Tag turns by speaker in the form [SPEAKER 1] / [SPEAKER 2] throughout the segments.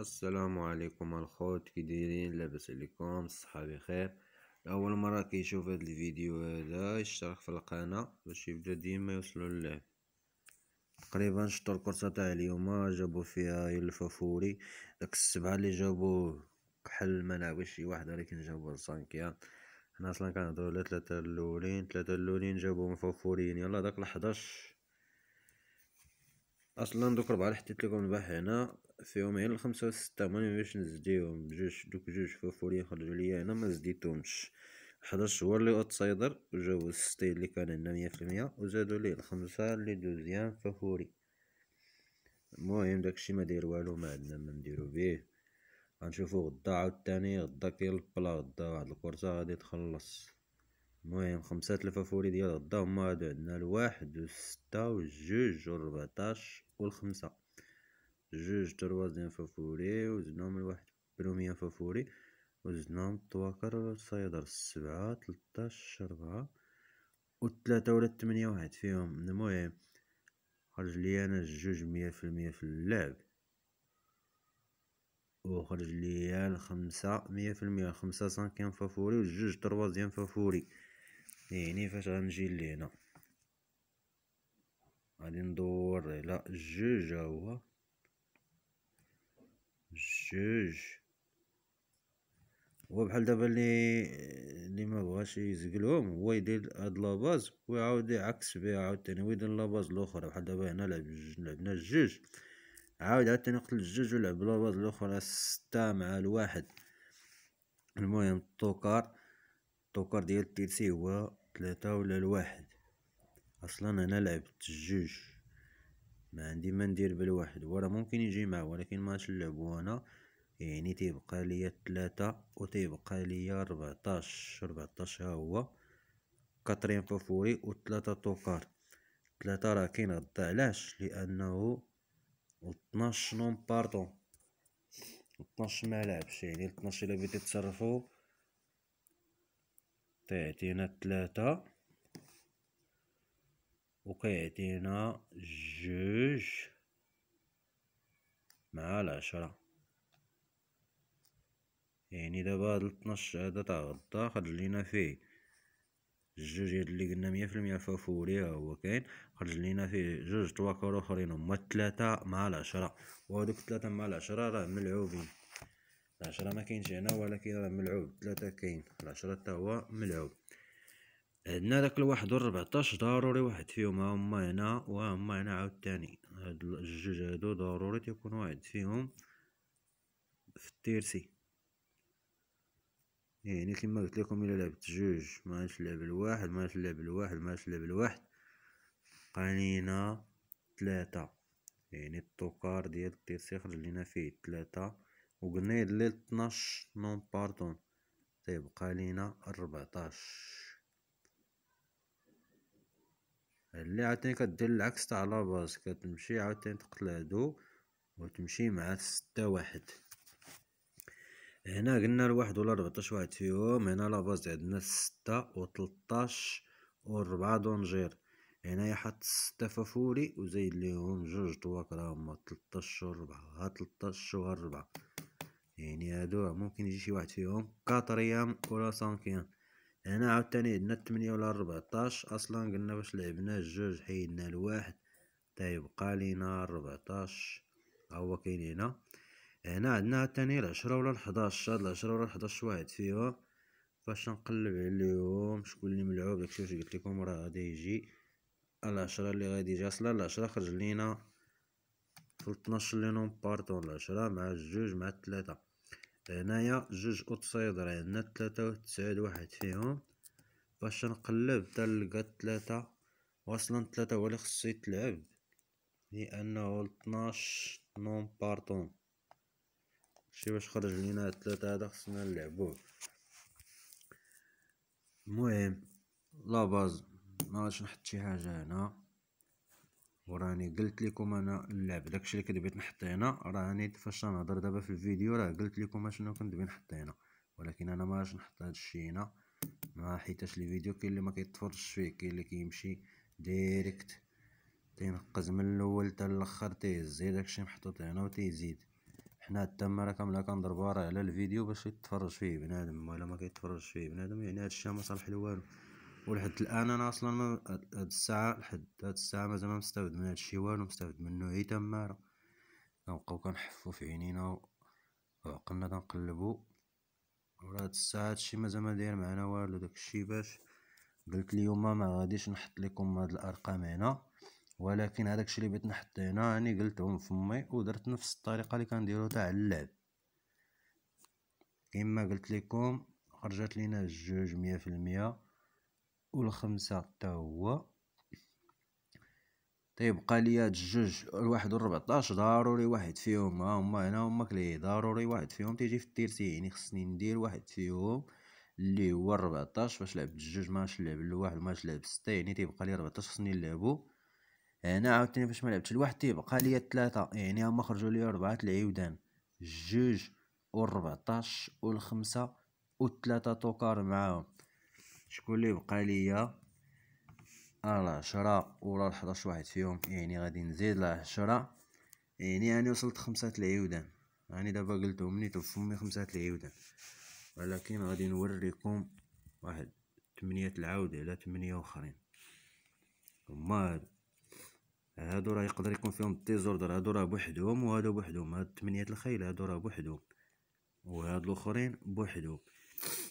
[SPEAKER 1] السلام عليكم الخوت كي دايرين لاباس عليكم الصحه بخير اول مره كيشوف هذا الفيديو هذا يشترك في القناه باش يبدا ديما يوصلوا له تقريبا شطر الكرسه تاع اليوم جابوا فيها الفافوري داك السبعه اللي جابوه كحل ما نعرفش شي واحد ولكن جابوا الصانكيا حنا اصلا كنهضروا على ثلاثه الاولين ثلاثه الاولين جابوهم فافوريين يلا داك ال11 اصلا دوك ربعه اللي حطيت لكم البارح هنا في يومين الخمسة وستة ماني باش نزديهم جوج دوك جوج فوفورين خرجو ليا انا مزديتهمش حضرت هو اللي اوتسايدر وجاوز ستين اللي كان عندنا مية في المية وزادو ليه الخمسة اللي دوزيام فوفوري المهم داكشي ما داير والو ما عندنا ما نديرو بيه غنشوفو غدا عاوتاني غدا كاين البلا غدا واحد الكورسة غادي تخلص المهم خمسة الفافوري ديال غدا هما هادو عندنا الواحد وستة وجوج و والخمسة و الخمسة جوج تروازيام فافوري وزدناهم لواحد بروميام فافوري وزدناهم طواكر كرر صيدر سبعة تلتاش ربعة و تلاتة ولا تمنية واحد فيهم المهم خرج لي انا جوج مية في المية في اللعب وخرج لي الخمسة مية في المية خمسة سانكيام فافوري وجوج تروازيام فافوري يعني فاش غنجي لهنا غادي ندور على جوج هو جوج هو بحال دابا اللي اللي ما بغاش يزقلهم هو يدير هاد لاباز ويعاود يعكس بها عاوتاني ويدير لاباز الاخرى بحال دابا هنا لعب لعبنا جوج عاود عاوتاني قتل الجوج ولعب لاباز الاخرى ستة مع الواحد المهم الطوكار الطوكار ديال التيرسي هو ثلاثة ولا الواحد اصلا انا لعبت الجوج ما عندي ما ندير بالواحد هو راه ممكن يجي معه ولكن ما نلعبو انا يعني تيبقى ليا 3 وتيبقى ليا 14 14 ها هو كاترين فافوري و ثلاثة توكار ثلاثة راه كاين غدا علاش لانه 12 نون باردون 12 ما لعبش يعني 12 الا بغيتي تصرفو تعطينا ثلاثة وكيعطينا جوج مع العشرة يعني دابا هاد الطناش هدا تاع غدا خرج لينا فيه جوج هاد لي قلنا مية فالمية فافوري هو كاين خرج لينا فيه جوج تواكر اخرين هما التلاتة مع العشرة وهادوك التلاتة مع العشرة راه ملعوبين العشرة مكاينش هنا ولكن راه ملعوب التلاتة كاين العشرة تا هو ملعوب عندنا داك الواحد و ربعطاش ضروري واحد فيهم هما هنا و هما هنا عاوتاني هاد الجوج هادو ضروري تيكون واحد فيهم في التيرسي يعني كما قلت لكم الا لعبت جوج ما تلعب الواحد ما تلعب الواحد ما تلعب الواحد بقى ثلاثة يعني الطوكار ديال التيرسي خرج لينا فيه ثلاثة وقلنا يدلل 12 نون باردون تيبقى لينا 14 اللي عاوتاني كدير العكس تاع لاباز كتمشي عاوتاني تقتل هادو وتمشي مع ستة واحد هنا قلنا الواحد ولا ربعطاش واحد فيهم هنا لاباز عندنا ستة و تلطاش و ربعة دونجير هنايا حط ستة فافوري وزيد ليهم جوج دواكر هما تلطاش و ربعة ها تلطاش و ربعة يعني هادو ممكن يجي شي واحد فيهم كاتريام ولا سانكيام هنا عاوتاني عندنا التمنية ولا ربعطاش اصلا قلنا باش لعبنا جوج حيدنا الواحد تيبقى لينا ربعطاش هو كاين هنا هنا عندنا عاوتاني العشرة ولا الحداش هاد العشرة ولا الحداش واحد فيها باش نقلب عليهم شكون اللي ملعوب داكشي واش قلت لكم راه غادي يجي العشرة اللي غادي يجي اصلا العشرة خرج لينا في 12 لي نون بارتون العشرة مع الجوج مع الثلاثة هنايا جوج اوت سايدر عندنا ثلاثة و تسعود واحد فيهم باش نقلب تلقى ثلاثة و واصلا ثلاثة هو اللي خصو يتلعب لانه لطناش نون بارطون شي باش خرج لينا ثلاثة هذا خصنا نلعبوه المهم لا باز ما نحط شي حاجه هنا وراني قلت لكم انا اللعب داكشي اللي كنت بغيت نحط هنا راني فاش نهضر دابا في الفيديو راه قلت لكم اشنو كنت بغيت نحط هنا ولكن انا ما نحط هادشي هنا ما حيتاش الفيديو كاين اللي ما كيتفرجش فيه كاين اللي كيمشي ديريكت تينقز من الاول حتى الاخر تيزيد داكشي محطوط هنا وتيزيد حنا ما راه كامله كنضربها راه على الفيديو باش يتفرج فيه بنادم ولا ما كيتفرجش فيه بنادم يعني هادشي ما صالح لوالو ولحد الان انا اصلا ما هاد الساعه لحد هاد الساعه مازال ما مستافد من هادشي والو مستافد منو هي تماره كنبقاو كنحفو في عينينا وعقلنا كنقلبو ورا هاد الساعه هادشي مازال ما داير معنا والو داكشي باش قلت اليوم ما غاديش نحط لكم هاد الارقام هنا ولكن الشيء اللي بغيت نحط هنا راني قلتهم فمي ودرت نفس الطريقه اللي كنديرو تاع اللعب كما قلت لكم خرجت لينا الجوج مية والخمسة حتى هو تيبقى ليا هاد الجوج الواحد والربعطاش ضروري واحد فيهم ها هما هنا هما كلي ضروري واحد فيهم تيجي في التيرتي يعني خصني ندير واحد فيهم اللي هو الربعطاش فاش لعبت الجوج ماش نلعب الواحد ماش نلعب ستة يعني تيبقى لي ربعطاش خصني نلعبو هنا عاوتاني فاش ما لعبتش الواحد تيبقى ليا تلاتة يعني هما خرجوا لي ربعة العيودان جوج و ربعطاش و الخمسة و تلاتة توكار معاهم شكون اللي بقى ليا على 10 ولا لحداش واحد فيهم يعني غادي نزيد 10 يعني راني وصلت خمسة العيودان راني دابا قلتهم نيت فمي خمسة العيودان ولكن غادي نوريكم واحد تمنية العود على تمنية اخرين هما هادو هادو راه يقدر يكون فيهم ديزوردر هادو راه بوحدهم وهادو بوحدهم هاد تمنية الخيل هادو راه بوحدهم وهاد الاخرين بوحدهم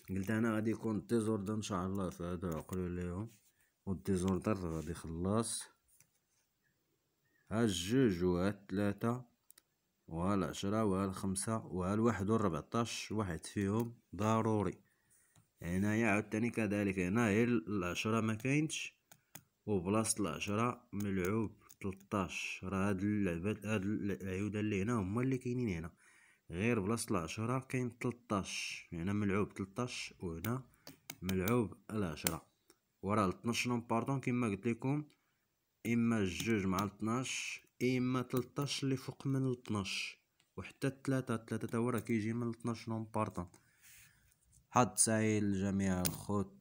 [SPEAKER 1] قلت انا غادي يكون ديزوردر ان شاء الله فهذا عقلوا ليهم والديزوردر غادي يخلص ها الجوج وها الثلاثة وها العشرة وها الخمسة وها الواحد والربعطاش واحد فيهم ضروري هنايا عاوتاني كذلك هنا هي العشرة ما كاينش وبلاصة العشرة ملعوب تلطاش راه هاد اللعبات هاد العيودة اللي هنا هما اللي كاينين هنا غير بلاصة العشرة كاين تلطاش هنا ملعوب تلطاش وهنا ملعوب العشرة وراه الطناش نون باردون كيما قلت لكم اما الجوج مع الطناش اما تلطاش اللي فوق من الطناش وحتى التلاتة التلاتة تا هو راه كيجي من الطناش نون باردون حظ سعيد للجميع الخوت